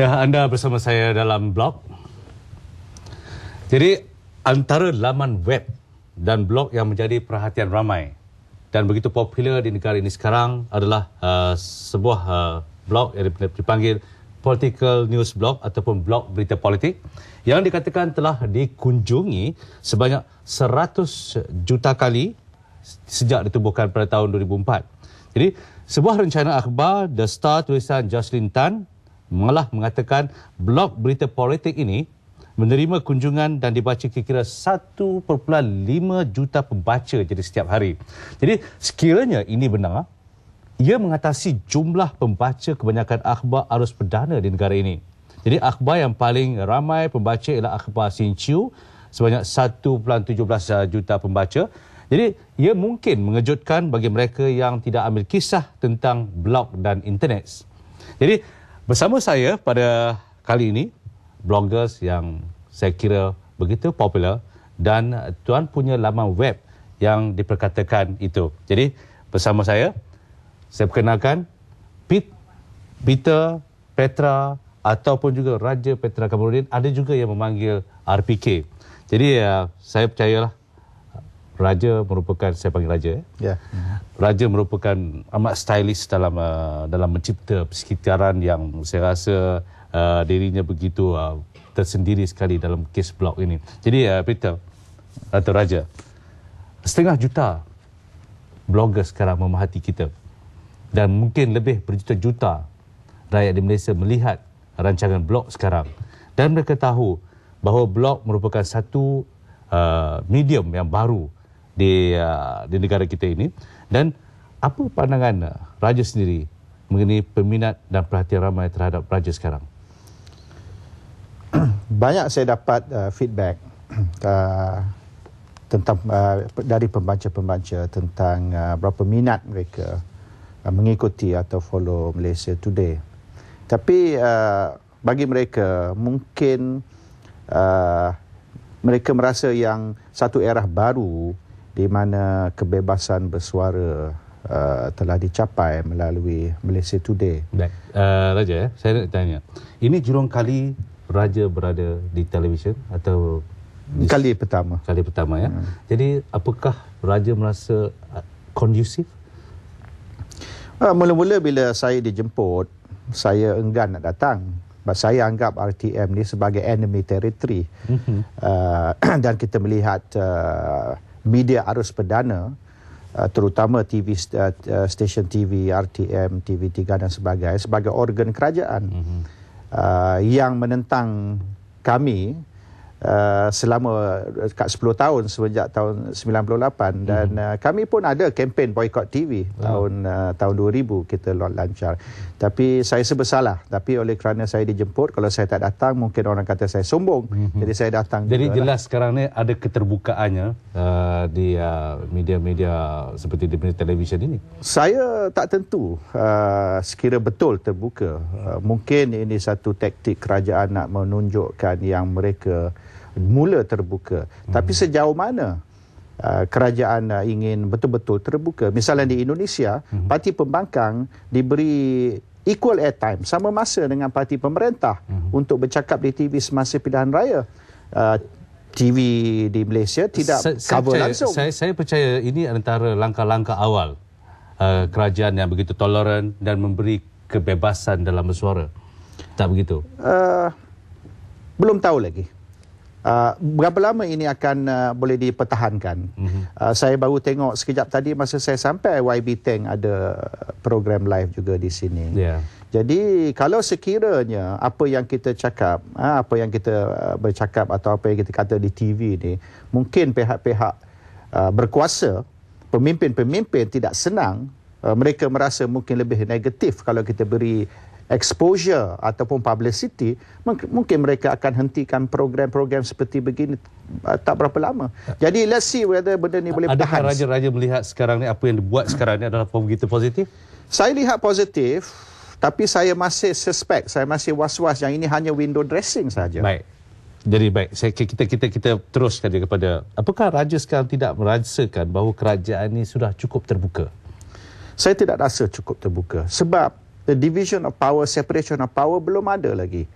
Ya, anda bersama saya dalam blog. Jadi, antara laman web dan blog yang menjadi perhatian ramai dan begitu popular di negara ini sekarang adalah uh, sebuah uh, blog yang dipanggil political news blog ataupun blog berita politik yang dikatakan telah dikunjungi sebanyak 100 juta kali sejak ditubuhkan pada tahun 2004. Jadi, sebuah rencana akhbar The Star tulisan Jocelyn Tan malah mengatakan blok berita politik ini menerima kunjungan dan dibaca kira-kira 1.5 juta pembaca jadi setiap hari. Jadi sekiranya ini benar, ia mengatasi jumlah pembaca kebanyakan akhbar arus perdana di negara ini. Jadi akhbar yang paling ramai pembaca ialah akhbar Sin Chiu sebanyak 1.17 eh, juta pembaca. Jadi ia mungkin mengejutkan bagi mereka yang tidak ambil kisah tentang blog dan internet. Jadi Bersama saya pada kali ini, bloggers yang saya kira begitu popular dan tuan punya laman web yang diperkatakan itu. Jadi bersama saya, saya perkenalkan Pete, Peter Petra ataupun juga Raja Petra Kamarudin ada juga yang memanggil RPK. Jadi uh, saya percayalah raja merupakan saya panggil raja eh. Ya. Raja merupakan amat stylish dalam uh, dalam mencipta persekitaran yang saya rasa uh, dirinya begitu uh, tersendiri sekali dalam case blog ini. Jadi uh, Peter atau raja setengah juta blogger sekarang memahati kita dan mungkin lebih berjuta-juta rakyat di Malaysia melihat rancangan blog sekarang dan mereka tahu bahawa blog merupakan satu uh, medium yang baru di uh, di negara kita ini dan apa pandangan uh, raja sendiri mengenai peminat dan perhatian ramai terhadap raja sekarang banyak saya dapat uh, feedback uh, tentang uh, dari pembaca-pembaca tentang uh, berapa minat mereka uh, mengikuti atau follow Malaysia Today tapi uh, bagi mereka mungkin uh, mereka merasa yang satu era baru di mana kebebasan bersuara uh, telah dicapai melalui Malaysia Today. Baik. Uh, Raja, eh, saya nak tanya. Ini jurung kali Raja berada di televisyen atau di... kali pertama? Kali pertama ya. Hmm. Jadi apakah Raja merasa kondusif? Uh, uh, mula-mula bila saya dijemput, saya enggan nak datang. Sebab saya anggap RTM ni sebagai enemy territory. Mm-hmm. Uh, dan kita melihat uh, media arus perdana uh, terutama TV uh, uh, stesen TV RTM TV3 dan sebagainya sebagai organ kerajaan mm-hmm. yang menentang kami Uh, selama uh, dekat 10 tahun semenjak tahun 98 dan mm-hmm. uh, kami pun ada kempen boikot TV mm-hmm. tahun uh, tahun 2000 kita lancar tapi saya sebesalah tapi oleh kerana saya dijemput kalau saya tak datang mungkin orang kata saya sombong mm-hmm. jadi saya datang jadi juga lah. jelas lah. sekarang ni ada keterbukaannya uh, di uh, media-media seperti di media televisyen ini saya tak tentu uh, sekira betul terbuka uh, mungkin ini satu taktik kerajaan nak menunjukkan yang mereka mula terbuka. Hmm. Tapi sejauh mana uh, kerajaan uh, ingin betul-betul terbuka? Misalnya di Indonesia, hmm. parti pembangkang diberi equal airtime, sama masa dengan parti pemerintah hmm. untuk bercakap di TV semasa pilihan raya. Uh, TV di Malaysia tidak saya, cover percaya, langsung. Saya, saya percaya ini antara langkah-langkah awal uh, kerajaan yang begitu toleran dan memberi kebebasan dalam bersuara. Tak begitu? Uh, belum tahu lagi. Ah, berapa lama ini akan uh, boleh dipertahankan. Mm-hmm. Uh, saya baru tengok sekejap tadi masa saya sampai YB Tank ada program live juga di sini. Yeah. Jadi kalau sekiranya apa yang kita cakap, uh, apa yang kita uh, bercakap atau apa yang kita kata di TV ini, mungkin pihak-pihak uh, berkuasa, pemimpin-pemimpin tidak senang, uh, mereka merasa mungkin lebih negatif kalau kita beri exposure ataupun publicity mungkin mereka akan hentikan program-program seperti begini uh, tak berapa lama. Jadi let's see whether benda ni boleh Adakah bertahan. Adakah raja-raja melihat sekarang ni apa yang dibuat sekarang ni adalah begitu positif? Saya lihat positif tapi saya masih suspect, saya masih was-was yang ini hanya window dressing saja. Baik. Jadi baik, saya, kita kita kita teruskan dia kepada apakah raja sekarang tidak merasakan bahawa kerajaan ini sudah cukup terbuka? Saya tidak rasa cukup terbuka sebab the division of power separation of power belum ada lagi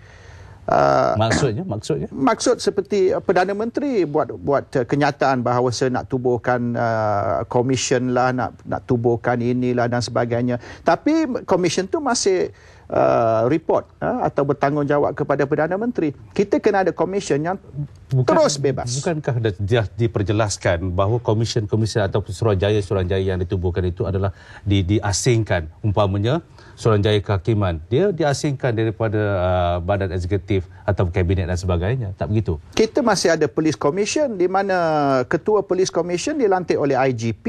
uh, maksudnya maksudnya maksud seperti uh, perdana menteri buat buat uh, kenyataan bahawa saya nak tubuhkan uh, commission lah nak nak tubuhkan inilah dan sebagainya tapi commission tu masih uh, report uh, atau bertanggungjawab kepada Perdana Menteri. Kita kena ada komisen yang Bukan, terus bebas. Bukankah dah diperjelaskan bahawa komisen-komisen atau Suruhanjaya-Suruhanjaya yang ditubuhkan itu adalah di, diasingkan umpamanya Suruhanjaya Kehakiman. Dia diasingkan daripada uh, badan eksekutif atau kabinet dan sebagainya. Tak begitu? Kita masih ada Police Commission di mana ketua Police Commission dilantik oleh IGP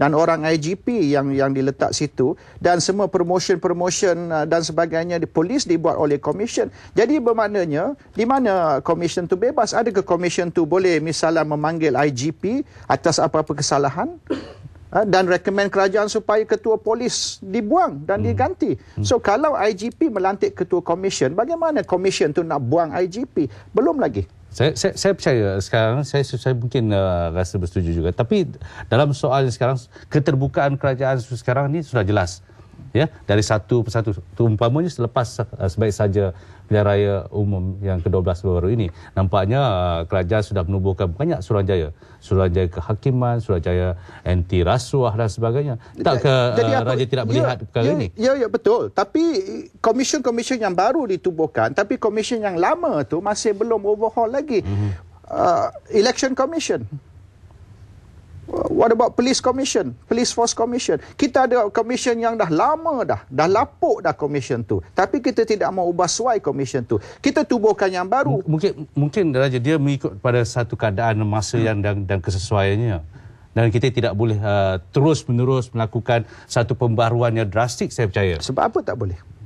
dan orang IGP yang yang diletak situ dan semua promotion-promotion uh, dan sebagainya di polis dibuat oleh commission. Jadi bermaknanya di mana commission tu bebas ada ke commission tu boleh misalnya memanggil IGP atas apa-apa kesalahan uh, dan recommend kerajaan supaya ketua polis dibuang dan hmm. diganti. Hmm. So kalau IGP melantik ketua commission, bagaimana commission tu nak buang IGP? Belum lagi saya, saya, saya percaya sekarang saya, saya, mungkin uh, rasa bersetuju juga. Tapi dalam soal sekarang keterbukaan kerajaan sekarang ini sudah jelas ya dari satu persatu umpamanya selepas uh, sebaik saja pilihan raya umum yang ke-12 baru ini nampaknya uh, kerajaan sudah menubuhkan banyak Suruhanjaya Suruhanjaya kehakiman Suruhanjaya anti rasuah dan sebagainya tak ke uh, raja tidak melihat ya, perkara ya, ini ya ya betul tapi komisen-komisen yang baru ditubuhkan tapi komisen yang lama tu masih belum overhaul lagi mm-hmm. uh, election commission What about police commission? Police force commission? Kita ada commission yang dah lama dah. Dah lapuk dah commission tu. Tapi kita tidak mau ubah suai commission tu. Kita tubuhkan yang baru. M- mungkin mungkin Raja, dia mengikut pada satu keadaan masa hmm. yang dan, dan kesesuaiannya. Dan kita tidak boleh uh, terus-menerus melakukan satu pembaruan yang drastik, saya percaya. Sebab apa tak boleh?